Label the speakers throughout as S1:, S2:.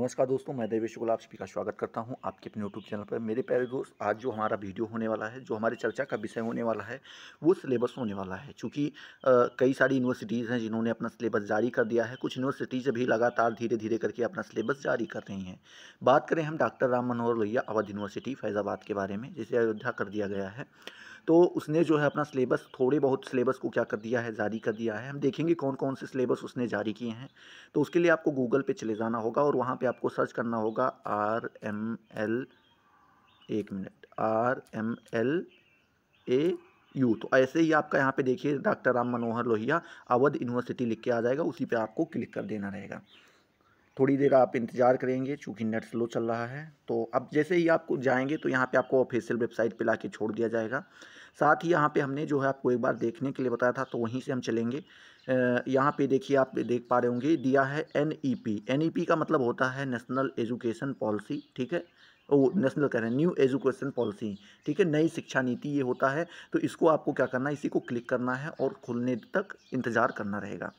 S1: नमस्कार दोस्तों मैं देवेश शुक्ला आप सभी का स्वागत करता हूं आपके अपने यूट्यूब चैनल पर मेरे प्यारे दोस्त आज जो हमारा वीडियो होने वाला है जो हमारी चर्चा का विषय होने वाला है वो सिलेबस होने वाला है चूँकि कई सारी यूनिवर्सिटीज़ हैं जिन्होंने अपना सिलेबस जारी कर दिया है कुछ यूनिवर्सिटीज़ भी लगातार धीरे धीरे करके अपना सिलेबस जारी कर रही हैं बात करें हम डॉक्टर राम मनोहर लोहिया अवध यूनिवर्सिटी फैज़ाबाद के बारे में जिसे अयोध्या कर दिया गया है तो उसने जो है अपना सिलेबस थोड़े बहुत सिलेबस को क्या कर दिया है जारी कर दिया है हम देखेंगे कौन कौन से सिलेबस उसने जारी किए हैं तो उसके लिए आपको गूगल पे चले जाना होगा और वहाँ पे आपको सर्च करना होगा आर एम एल एक minute R M L A U तो ऐसे ही आपका यहाँ पे देखिए डॉक्टर राम मनोहर लोहिया अवध यूनिवर्सिटी लिख के आ जाएगा उसी पर आपको क्लिक कर देना रहेगा थोड़ी देर आप इंतज़ार करेंगे चूँकि नेट स्लो चल रहा है तो अब जैसे ही आपको जाएंगे तो यहाँ पे आपको ऑफिशियल वेबसाइट पे ला छोड़ दिया जाएगा साथ ही यहाँ पे हमने जो है आपको एक बार देखने के लिए बताया था तो वहीं से हम चलेंगे यहाँ पे देखिए आप देख पा रहे होंगे दिया है एन ई e e का मतलब होता है नेशनल एजुकेशन पॉलिसी ठीक है वो नेशनल कह रहे हैं न्यू एजुकेशन पॉलिसी ठीक है नई शिक्षा नीति ये होता है तो इसको आपको क्या करना है इसी को क्लिक करना है और खुलने तक इंतज़ार करना रहेगा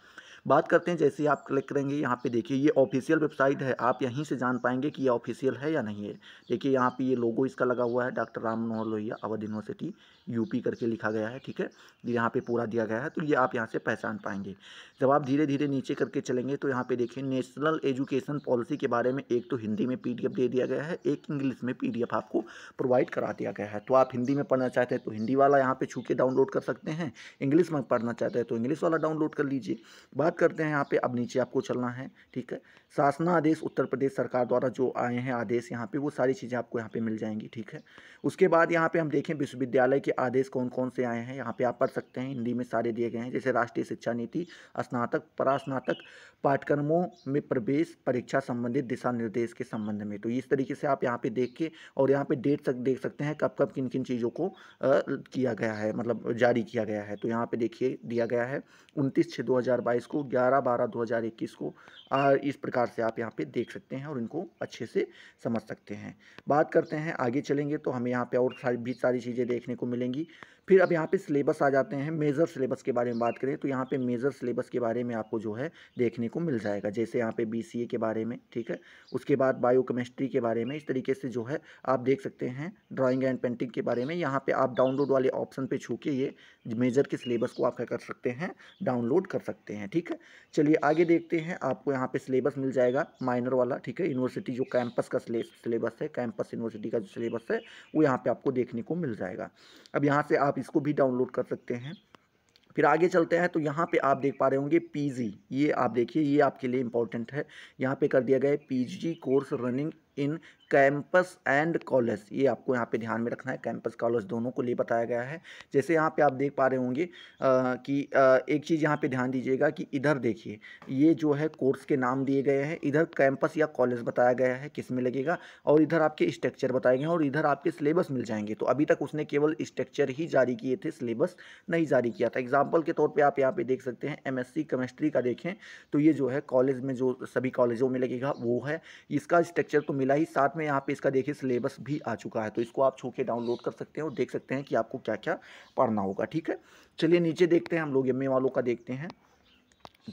S1: बात करते हैं जैसे आप क्लिक करेंगे यहाँ पे देखिए ये ऑफिशियल वेबसाइट है आप यहीं से जान पाएंगे कि ये ऑफिशियल है या नहीं है देखिए यहाँ पे ये लोगो इसका लगा हुआ है doctor Ram Manohar Lohia Awadh university UP करके लिखा गया है ठीक है यहाँ पर पूरा दिया गया है तो ये आप यहाँ से पहचान पाएंगे जब आप धीरे धीरे नीचे करके चलेंगे तो यहाँ पे देखिए नेशनल एजुकेशन पॉलिसी के बारे में एक तो हिंदी में पी दे दिया गया है एक इंग्लिश में पी आपको प्रोवाइड करा दिया गया है तो आप हिंदी में पढ़ना चाहते हैं तो हिंदी वाला यहाँ पर छू के डाउनलोड कर सकते हैं इंग्लिश में पढ़ना चाहते हैं तो इंग्लिश वाला डाउनलोड कर लीजिए बात करते हैं यहाँ पे अब नीचे आपको चलना है ठीक है शासना आदेश उत्तर प्रदेश सरकार द्वारा जो आए हैं आदेश यहाँ पे वो सारी चीज़ें आपको यहाँ पे मिल जाएंगी ठीक है उसके बाद यहाँ पे हम देखें विश्वविद्यालय के आदेश कौन कौन से आए हैं यहाँ पे आप पढ़ सकते हैं हिंदी में सारे दिए गए हैं जैसे राष्ट्रीय शिक्षा नीति स्नातक परास्नातक पाठ्यक्रमों में प्रवेश परीक्षा संबंधित दिशा निर्देश के संबंध में तो इस तरीके से आप यहाँ पे देख के और यहाँ पे डेट देख सकते हैं कब कब किन किन चीज़ों को किया गया है मतलब जारी किया गया है तो यहाँ पे देखिए दिया गया है उनतीस छः दो को को दो बारह इक्कीस को इस प्रकार से आप यहाँ पे देख सकते हैं और इनको अच्छे से समझ सकते हैं बात करते हैं आगे चलेंगे तो हमें यहाँ पे और सारी भी सारी चीज़ें देखने को मिलेंगी फिर अब यहाँ पे सिलेबस आ जाते हैं मेजर सिलेबस के बारे में बात करें तो यहाँ पे मेजर सिलेबस के बारे में आपको जो है देखने को मिल जाएगा जैसे यहाँ पे बीसीए के बारे में ठीक है उसके बाद बायोकेमिस्ट्री के बारे में इस तरीके से जो है आप देख सकते हैं ड्राइंग एंड पेंटिंग के बारे में यहाँ पर आप डाउनलोड वाले ऑप्शन पर छू के ये मेजर के सिलेबस को आप क्या कर सकते हैं डाउनलोड कर सकते हैं ठीक है चलिए आगे देखते हैं आपको यहाँ पर सिलेबस मिल जाएगा माइनर वाला ठीक है यूनिवर्सिटी जो कैंपस का सिलेबस है कैंपस यूनिवर्सिटी का जो सिलेबस है वो यहाँ पर आपको देखने को मिल जाएगा अब यहाँ से आप इसको भी डाउनलोड कर सकते हैं फिर आगे चलते हैं तो यहाँ पे आप देख पा रहे होंगे पीजी ये आप देखिए ये आपके लिए इम्पोर्टेंट है यहाँ पे कर दिया गया है PG course running in campus and college ये आपको यहाँ पे ध्यान में रखना है कैंपस कॉलेज दोनों को लिए बताया गया है जैसे यहाँ पे आप देख पा रहे होंगे कि आ, एक चीज़ यहाँ पे ध्यान दीजिएगा कि इधर देखिए ये जो है कोर्स के नाम दिए गए हैं इधर कैंपस या कॉलेज बताया गया है किस में लगेगा और इधर आपके स्ट्रक्चर बताए गए हैं और इधर आपके सिलेबस मिल जाएंगे तो अभी तक उसने केवल स्ट्रक्चर ही जारी किए थे सिलेबस नहीं जारी किया था एग्जाम्पल के तौर पर आप यहाँ पे देख सकते हैं एम केमिस्ट्री का देखें तो ये जो है कॉलेज में जो सभी कॉलेजों में लगेगा वो है इसका स्ट्रक्चर तो मिल मिला ही साथ में यहाँ पे इसका देखिए सिलेबस भी आ चुका है तो इसको आप छू के डाउनलोड कर सकते हैं और देख सकते हैं कि आपको क्या क्या पढ़ना होगा ठीक है चलिए नीचे देखते हैं हम लोग एम वालों का देखते हैं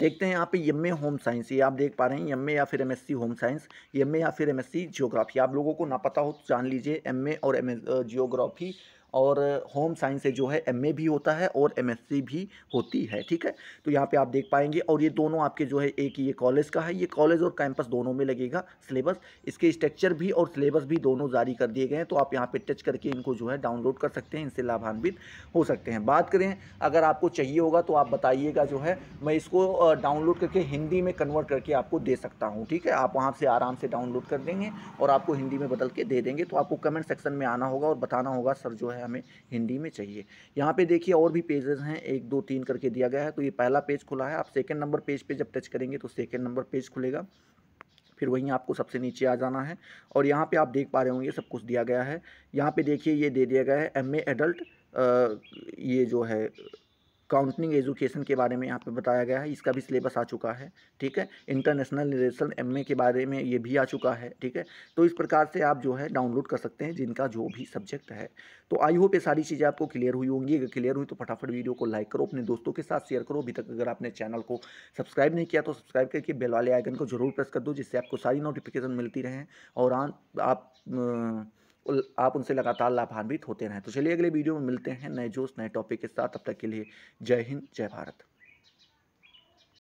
S1: देखते हैं यहाँ पे एम होम साइंस ये आप देख पा रहे हैं एम या फिर एमएससी होम साइंस एम या फिर एमएससी एस ज्योग्राफी आप लोगों को ना पता हो तो जान लीजिए एम और एम जियोग्राफी और होम साइंस से जो है एम भी होता है और एम भी होती है ठीक है तो यहाँ पे आप देख पाएंगे और ये दोनों आपके जो है एक ये कॉलेज का है ये कॉलेज और कैंपस दोनों में लगेगा सिलेबस इसके स्ट्रक्चर भी और सिलेबस भी दोनों जारी कर दिए गए हैं तो आप यहाँ पर टच करके इनको जो है डाउनलोड कर सकते हैं इनसे लाभान्वित हो सकते हैं बात करें अगर आपको चाहिए होगा तो आप बताइएगा जो है मैं इसको डाउनलोड करके हिंदी में कन्वर्ट करके आपको दे सकता हूँ ठीक है आप वहाँ से आराम से डाउनलोड कर देंगे और आपको हिंदी में बदल के दे देंगे तो आपको कमेंट सेक्शन में आना होगा और बताना होगा सर जो है है हमें हिंदी में चाहिए यहाँ पे देखिए और भी पेजेस हैं एक दो तीन करके दिया गया है तो ये पहला पेज खुला है आप सेकेंड नंबर पेज पे जब टच करेंगे तो सेकेंड नंबर पेज खुलेगा फिर वहीं आपको सबसे नीचे आ जाना है और यहाँ पे आप देख पा रहे होंगे सब कुछ दिया गया है यहाँ पे देखिए ये दे दिया गया है एम एडल्ट ये जो है काउंसलिंग एजुकेशन के बारे में यहाँ पे बताया गया है इसका भी सिलेबस आ चुका है ठीक है इंटरनेशनल रिलेशन एम के बारे में ये भी आ चुका है ठीक है तो इस प्रकार से आप जो है डाउनलोड कर सकते हैं जिनका जो भी सब्जेक्ट है तो आई होप ये सारी चीज़ें आपको क्लियर हुई होंगी अगर क्लियर हुई तो फटाफट वीडियो को लाइक करो अपने दोस्तों के साथ शेयर करो अभी तक अगर आपने चैनल को सब्सक्राइब नहीं किया तो सब्सक्राइब करके बेल वाले आइकन को जरूर प्रेस कर दो जिससे आपको सारी नोटिफिकेशन मिलती रहें और आप आप उनसे लगातार लाभान्वित होते रहें तो चलिए अगले वीडियो में मिलते हैं नए जोश नए टॉपिक के साथ अब तक के लिए जय हिंद जय भारत